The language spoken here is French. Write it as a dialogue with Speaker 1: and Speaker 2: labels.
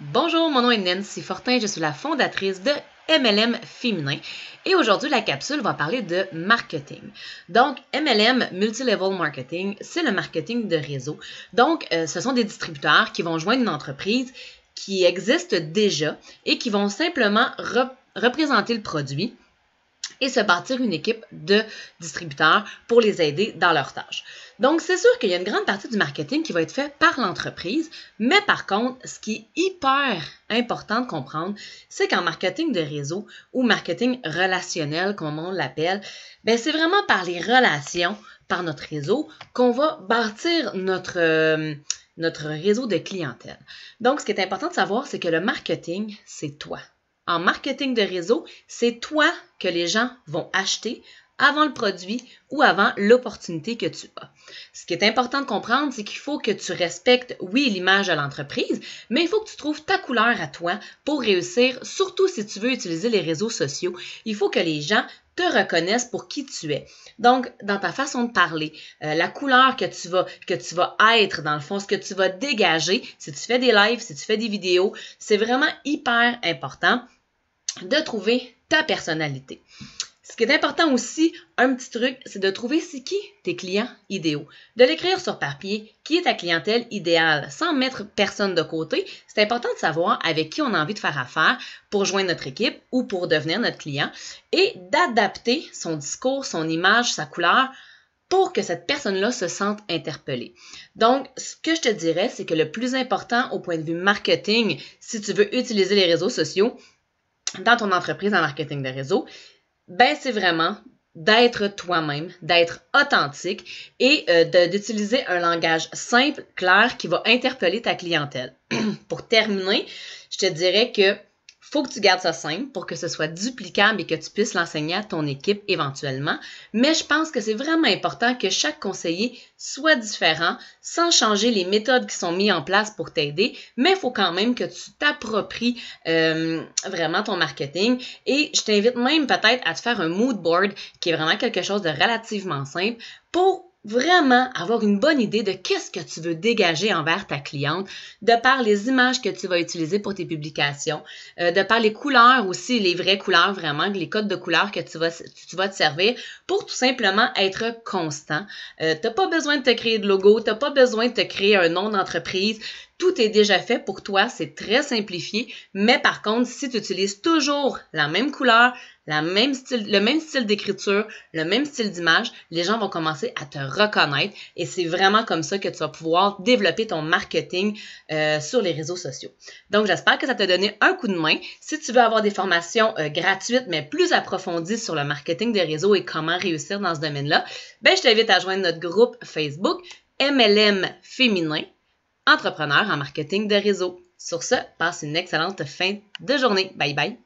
Speaker 1: Bonjour, mon nom est Nancy Fortin, je suis la fondatrice de MLM Féminin et aujourd'hui la capsule va parler de marketing. Donc MLM, Multilevel Marketing, c'est le marketing de réseau. Donc euh, ce sont des distributeurs qui vont joindre une entreprise qui existe déjà et qui vont simplement représenter le produit et se bâtir une équipe de distributeurs pour les aider dans leurs tâches. Donc, c'est sûr qu'il y a une grande partie du marketing qui va être fait par l'entreprise, mais par contre, ce qui est hyper important de comprendre, c'est qu'en marketing de réseau ou marketing relationnel, comme on l'appelle, ben, c'est vraiment par les relations, par notre réseau, qu'on va bâtir notre, euh, notre réseau de clientèle. Donc, ce qui est important de savoir, c'est que le marketing, c'est toi. En marketing de réseau, c'est toi que les gens vont acheter avant le produit ou avant l'opportunité que tu as. Ce qui est important de comprendre, c'est qu'il faut que tu respectes, oui, l'image de l'entreprise, mais il faut que tu trouves ta couleur à toi pour réussir, surtout si tu veux utiliser les réseaux sociaux. Il faut que les gens te reconnaissent pour qui tu es. Donc, dans ta façon de parler, euh, la couleur que tu vas que tu vas être dans le fond, ce que tu vas dégager, si tu fais des lives, si tu fais des vidéos, c'est vraiment hyper important de trouver ta personnalité. Ce qui est important aussi, un petit truc, c'est de trouver c'est qui tes clients idéaux. De l'écrire sur papier, qui est ta clientèle idéale, sans mettre personne de côté. C'est important de savoir avec qui on a envie de faire affaire pour joindre notre équipe ou pour devenir notre client et d'adapter son discours, son image, sa couleur pour que cette personne-là se sente interpellée. Donc, ce que je te dirais, c'est que le plus important au point de vue marketing, si tu veux utiliser les réseaux sociaux, dans ton entreprise en marketing de réseau, ben c'est vraiment d'être toi-même, d'être authentique et euh, d'utiliser un langage simple, clair, qui va interpeller ta clientèle. Pour terminer, je te dirais que faut que tu gardes ça simple pour que ce soit duplicable et que tu puisses l'enseigner à ton équipe éventuellement. Mais je pense que c'est vraiment important que chaque conseiller soit différent sans changer les méthodes qui sont mises en place pour t'aider. Mais il faut quand même que tu t'appropries euh, vraiment ton marketing. Et je t'invite même peut-être à te faire un mood board qui est vraiment quelque chose de relativement simple pour vraiment avoir une bonne idée de qu'est-ce que tu veux dégager envers ta cliente, de par les images que tu vas utiliser pour tes publications, euh, de par les couleurs aussi, les vraies couleurs vraiment, les codes de couleurs que tu vas, tu vas te servir pour tout simplement être constant. Euh, tu n'as pas besoin de te créer de logo, tu n'as pas besoin de te créer un nom d'entreprise, tout est déjà fait pour toi, c'est très simplifié, mais par contre, si tu utilises toujours la même couleur, la même style, le même style d'écriture, le même style d'image, les gens vont commencer à te reconnaître et c'est vraiment comme ça que tu vas pouvoir développer ton marketing euh, sur les réseaux sociaux. Donc, j'espère que ça t'a donné un coup de main. Si tu veux avoir des formations euh, gratuites mais plus approfondies sur le marketing des réseaux et comment réussir dans ce domaine-là, ben, je t'invite à joindre notre groupe Facebook MLM féminin entrepreneur en marketing de réseau. Sur ce, passe une excellente fin de journée. Bye bye.